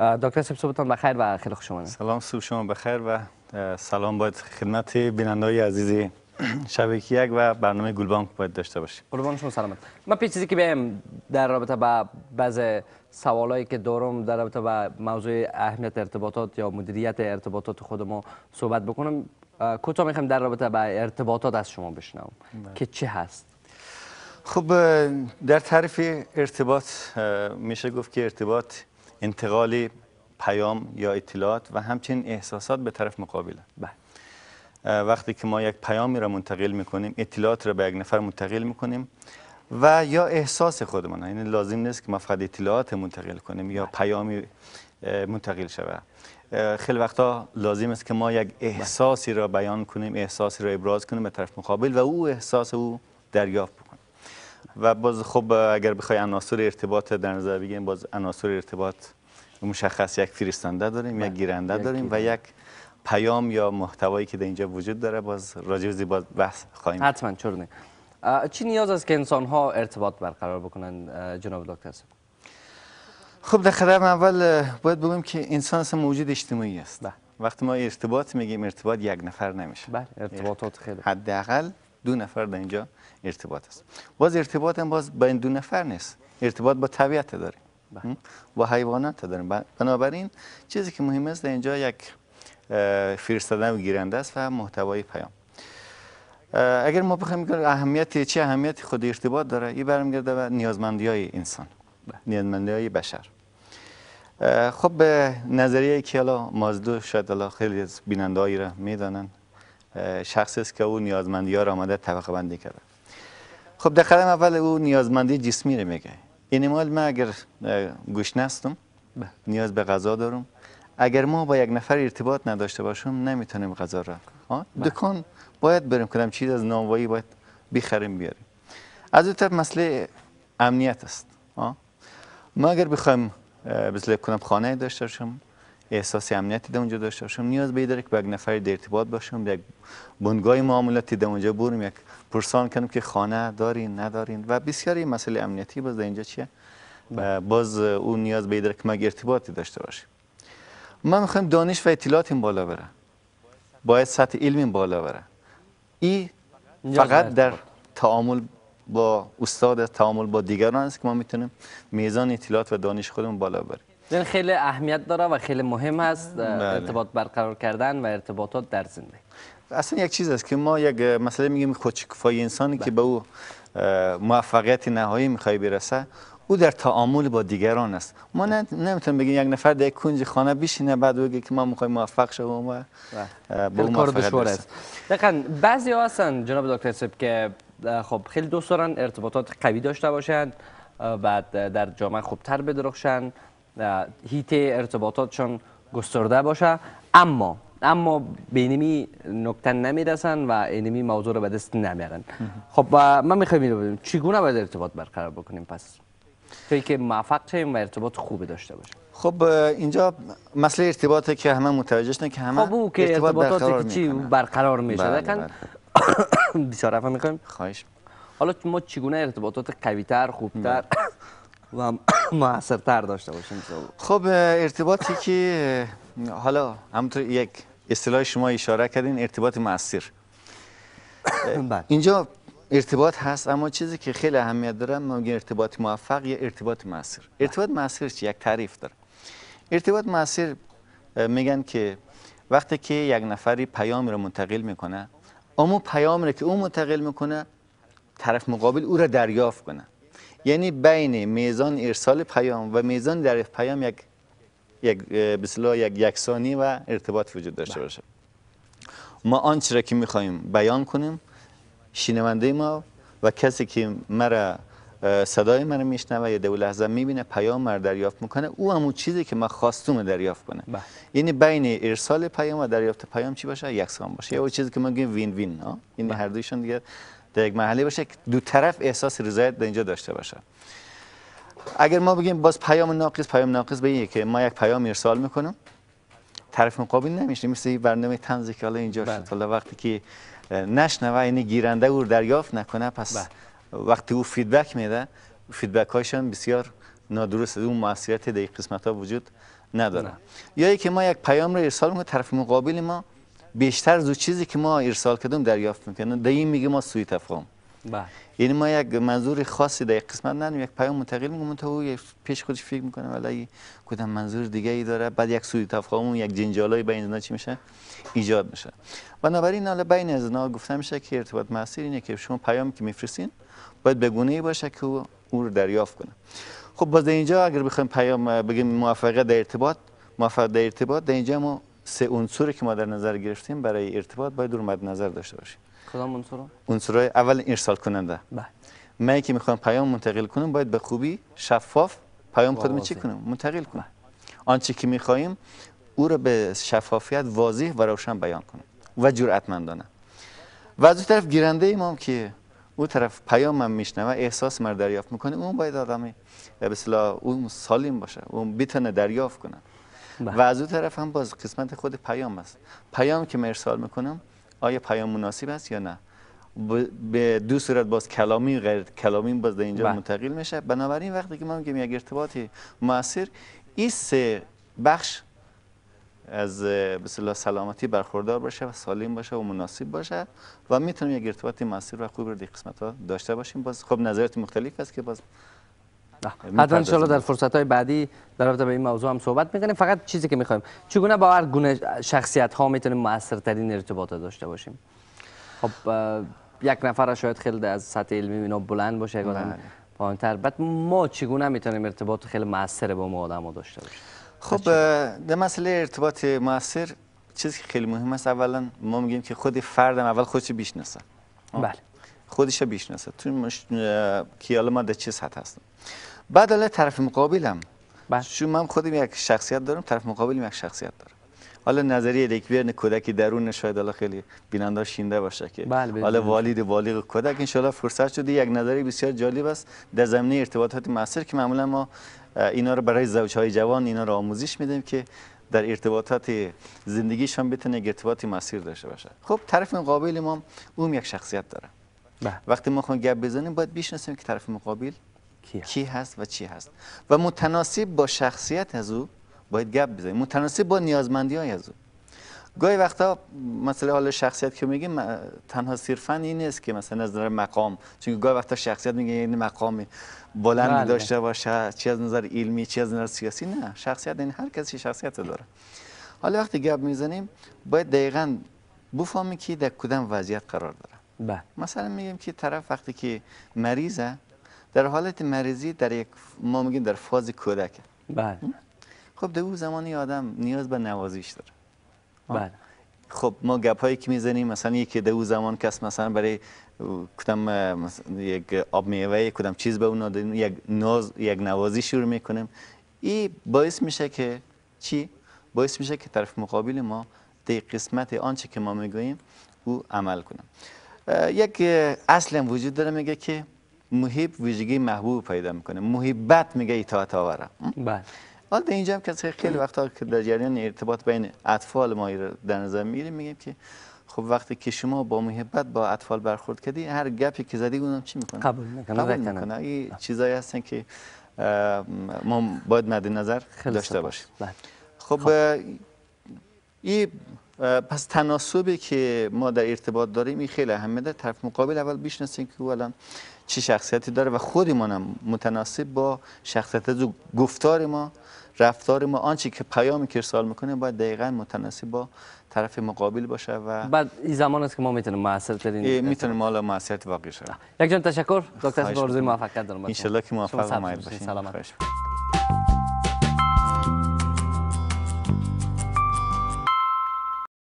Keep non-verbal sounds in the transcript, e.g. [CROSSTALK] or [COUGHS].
دکتر سیب صبحتان بخیر و خیلی خوش آمدید سلام صبح شما بخیر و سلام باید خدمت بینندای عزیزی [CLEARS THROAT] شبکی یک و برنامه گلبانک باید داشته باشیم گلبان شما سلامت ما پیش چیزی که بیم در رابطه با بعض سوالایی که دارم در رابطه با موضوع اهمیت ارتباطات یا مدیریت ارتباطات خودمو صحبت بکنم کوتاه میخوام در رابطه با ارتباطات از شما بشنوم بله. که چی هست خب در تعریف ارتباط میشه گفت که ارتباط انتقال پیام یا اطلاعات و همچنین احساسات به طرف مقابل بله. وقتی که ما یک پیامی را منتقل میکنیم اطلاعات را به یک نفر منتقل میکنیم و یا احساس خودمان یعنی لازم نیست که ما فقط اطلاعات منتقل کنیم یا بله. پیامی منتقل شود خیلی وقتا لازم است که ما یک بله. احساسی را بیان کنیم احساسی را ابراز کنیم به طرف مقابل و او احساس او دریافت و باز خب اگر بخوای عناصر ارتباط در نظر بگیریم باز عناصر ارتباط مشخص یک فرستنده داریم یک بله، گیرنده داریم و یک پیام یا محتوایی که در اینجا وجود داره باز راجع به بحث خواهیم حتما چرا چی نیاز است که انسان ها ارتباط برقرار بکنن جناب دکتر خب در قدم اول باید بگم که انسان اصلا موجود اجتماعی است بله. وقتی ما ارتباط میگیم ارتباط یک نفر نمیشه بله ارتباطات خیلی حداقل دو نفر در اینجا ارتباط است باز ارتباط هم باز این دو نفر نیست ارتباط با طبیعت داریم بله. با حیوانات داریم بنابراین چیزی که مهم است در اینجا یک فرستادن و گیرنده است و محتوای پیام اگر ما بخوایم بگیم اهمیت چه اهمیتی خود ارتباط داره این برمیگرده به نیازمندی های انسان بله. نیازمندی های بشر خب به نظریه که مازدو شاید خیلی از بیننده را میدانن شخصی است که او نیازمندی ها را آمده طبقه بندی کرده خب در قدم اول او نیازمندی جسمی رو میگه مال من اگر گوش نستم بله. نیاز به غذا دارم اگر ما با یک نفر ارتباط نداشته باشم نمیتونیم غذا را بله. دکان باید بریم کنم چیز از نانوایی باید بخریم بیاریم از اون طرف مسئله امنیت است ما اگر بخوایم کنم خانه داشته باشم احساس امنیتی در اونجا داشته باشم نیاز به داره که با یک نفر در ارتباط باشم یک بنگاه معاملاتی در اونجا برم یک پرسان کنم که خانه دارین ندارین و بسیاری مسئله امنیتی باز در اینجا چیه باز اون نیاز به داره که ارتباطی داشته باشیم من میخوایم دانش و اطلاعاتیم بالا بره باید سطح علمیم بالا بره ای فقط در تعامل با استاد تعامل با دیگران است که ما میتونیم میزان اطلاعات و دانش خودمون بالا بره. زن خیلی اهمیت داره و خیلی مهم است بله. ارتباط برقرار کردن و ارتباطات در زندگی اصلا یک چیز است که ما یک مسئله میگیم خودشکفایی انسانی که به او موفقیت نهایی میخوای برسه او در تعامل با دیگران است ما نمیتونم بگیم یک نفر در کنج خانه بشینه بعد بگه که ما میخوایم موفق شویم و به اون موفقیت است دقیقاً بعضی ها هستن جناب دکتر سب که خب خیلی دوست دارن ارتباطات قوی داشته باشند بعد در جامعه خوبتر بدرخشن. هیت ارتباطات چون گسترده باشه اما اما به اینمی نکته نمیرسن و اینمی موضوع رو به دست نمیارن خب من میخوایم اینو بدیم چگونه باید ارتباط برقرار بکنیم پس توی که موفق شیم و ارتباط خوبی داشته باشیم خب اینجا مسئله ارتباطه که همه متوجه که همه خب که ارتباط برقرار چی برقرار میشه لکن بیشتر میخوایم خواهش حالا ما چگونه ارتباطات قویتر خوبتر بله. و [COUGHS] تر داشته باشیم خب ارتباطی که حالا همونطور یک اصطلاح شما اشاره کردین ارتباط موثر [COUGHS] بله. اینجا ارتباط هست اما چیزی که خیلی اهمیت داره میگن ارتباط موفق یا ارتباط مؤثر بله. ارتباط مؤثر چی یک تعریف داره ارتباط مؤثر میگن که وقتی که یک نفری پیام رو منتقل میکنه اما پیام رو که او منتقل میکنه طرف مقابل او را دریافت کنه یعنی بین میزان ارسال پیام و میزان دریافت پیام یک یک به یک یکسانی و ارتباط وجود داشته بله. باشه ما آنچه را که میخوایم بیان کنیم شنونده ما و کسی که مرا صدای من میشنوه یا دو لحظه میبینه پیام مرا دریافت میکنه او همون چیزی که ما خواستم دریافت کنه بله. یعنی بین ارسال پیام و دریافت پیام چی باشه یکسان باشه یا چیزی که ما میگیم وین وین ها این یعنی بله. هر دویشون دیگه در یک محله باشه دو طرف احساس رضایت در اینجا داشته باشه اگر ما بگیم باز پیام ناقص پیام ناقص به که ما یک پیام ارسال میکنم طرف مقابل نمیشه مثل برنامه تنزی که حالا اینجا شد بله. حالا وقتی که نشنوه اینه گیرنده او دریافت نکنه پس بله. وقتی او فیدبک میده فیدبک هایشان بسیار نادرست اون موثریت در قسمت ها وجود نداره یا که ما یک پیام رو ارسال میکنیم طرف مقابل ما بیشتر از چیزی که ما ارسال کردیم دریافت میکنن در این میگه ما سوی تفاهم بله. یعنی ما یک منظور خاصی در قسمت نداریم یک پیام منتقل میگم تا او پیش خودش فکر میکنه ولی کدام منظور دیگه ای داره بعد یک سوی تفاهم یک جنجالای بین اینا چی میشه ایجاد میشه بنابراین حالا بین از اینا گفته میشه که ارتباط مسیر اینه که شما پیامی که میفرستین باید به ای باشه که او او رو دریافت کنه خب باز اینجا اگر بخوایم پیام بگیم موفقیت در ارتباط موفقیت در ارتباط در اینجا ما سه عنصری که ما در نظر گرفتیم برای ارتباط باید در مد نظر داشته باشیم کدام عنصر عنصر اول ارسال کننده بله من که میخوام پیام منتقل کنم باید به خوبی شفاف پیام خودم چی کنم منتقل کنم آنچه که میخوایم او را به شفافیت واضح و روشن بیان کنم و جرأتمندانه و از طرف گیرنده امام که او طرف پیام من میشنوه احساس مر دریافت میکنه اون باید آدمی به اصطلاح اون سالم باشه اون بتونه دریافت کنه بله. و از اون طرف هم باز قسمت خود پیام است پیام که من ارسال میکنم آیا پیام مناسب است یا نه به دو صورت باز کلامی غیر کلامی باز در اینجا بله. منتقل میشه بنابراین وقتی که ما میگم یک ارتباط موثر این سه بخش از بسیلا سلامتی برخوردار باشه و سالم باشه و مناسب باشه و میتونیم یک ارتباط موثر و خوب رو در قسمت ها داشته باشیم باز خب نظرات مختلف است که باز حتما انشالله در فرصت های بعدی در رابطه به این موضوع هم صحبت میکنیم فقط چیزی که میخوایم چگونه با هر گونه شخصیت ها میتونیم موثرترین ارتباط داشته باشیم خب یک نفر شاید خیلی از سطح علمی اینا بلند باشه یک آدم بله. پایینتر بعد ما چگونه میتونیم ارتباط خیلی موثر با ما آدم ها داشته باشیم خب در مسئله ارتباط موثر چیزی که خیلی مهم است اولا ما میگیم که خود فردم اول خودش بشناسه بله خودش بشناسه تو مش... کیال ما در چه سطح هستم بعد حالا طرف مقابلم چون من خودم یک شخصیت دارم طرف مقابلم یک شخصیت دارم حالا نظریه ریکویرن کودک درون شاید حالا خیلی بیننده شینده باشه که بله، بله. حالا والد بالغ کودک انشالله فرصت شده یک نظریه بسیار جالب است در زمینه ارتباطات مسیر که معمولا ما اینا رو برای زوجهای جوان اینا رو آموزش میدیم که در ارتباطات زندگیشان بتونه یک ارتباطی مسیر داشته باشه خب طرف مقابل ما اون یک شخصیت داره بله. وقتی ما خون گپ بزنیم باید بشناسیم که طرف مقابل کی هست؟, و چی هست و متناسب با شخصیت از او باید گپ بزنیم متناسب با نیازمندی های از او گاهی وقتا مثلا حال شخصیت که میگیم تنها صرفا این نیست که مثلا از نظر مقام چون گاهی وقتا شخصیت میگه این یعنی مقام بلند بله. داشته باشه چی از نظر علمی چی از نظر سیاسی نه شخصیت این یعنی هر کسی شخصیت داره حالا وقتی گپ میزنیم باید دقیقا بفهمی که در کدام وضعیت قرار داره بله مثلا میگیم که طرف وقتی که مریضه در حالت مریضی در یک ما میگیم در فاز کودک بله خب در اون زمانی آدم نیاز به نوازیش داره بله خب ما گپ هایی که میزنیم مثلا یکی در اون زمان کس مثلا برای کدام یک آب میوه کدام چیز به اون دادیم یک ناز یک نوازی شروع میکنیم این باعث میشه که چی باعث میشه که طرف مقابل ما در قسمت آنچه که ما میگوییم او عمل کنه یک اصل وجود داره میگه که محب ویژگی محبوب پیدا میکنه محبت میگه اطاعت آوره بله حالا در اینجا هم که خیلی وقتا که در جریان ارتباط بین اطفال ما در نظر میگیریم میگیم که خب وقتی که شما با محبت با اطفال برخورد کردی هر گپی که زدی اونم چی میکنه قبول میکنه قبول میکنه این چیزایی هستن که ما باید مد نظر داشته باشیم بله. خب, خب. این پس تناسبی که ما در ارتباط داریم این خیلی همه در طرف مقابل اول بشناسیم که او الان چه شخصیتی داره و هم متناسب با شخصیت از گفتار ما رفتار ما آنچه که پیام که ارسال میکنه باید دقیقا متناسب با طرف مقابل باشه و بعد این زمان است که ما میتونیم موثر ترین میتونیم حالا موثریت واقعی شه یک جان تشکر دکتر موفق موفقیت دارم ان که موفق باشید سلامت